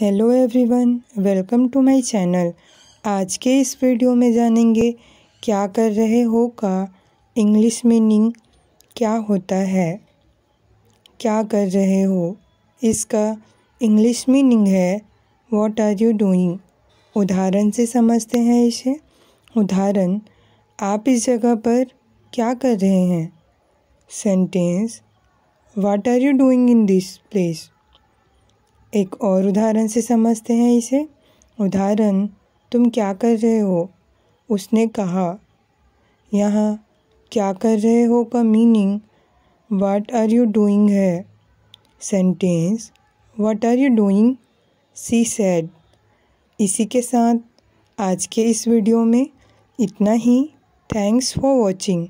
hello everyone welcome to my channel आज के इस वीडियो में जानेंगे क्या कर रहे हो का इंग्लिश मीनिंग क्या होता है क्या कर रहे हो इसका इंग्लिश मीनिंग है व्हाट आर यू डूइंग उदाहरण से समझते हैं इसे उदाहरण आप इस जगह पर क्या कर रहे हैं sentence what are you doing in this place एक और उदाहरण से समझते हैं इसे उदाहरण तुम क्या कर रहे हो उसने कहा यहाँ क्या कर रहे हो का meaning what are you doing है sentence what are you doing she said इसी के साथ आज के इस वीडियो में इतना ही थैंक्स फॉर वॉचिंग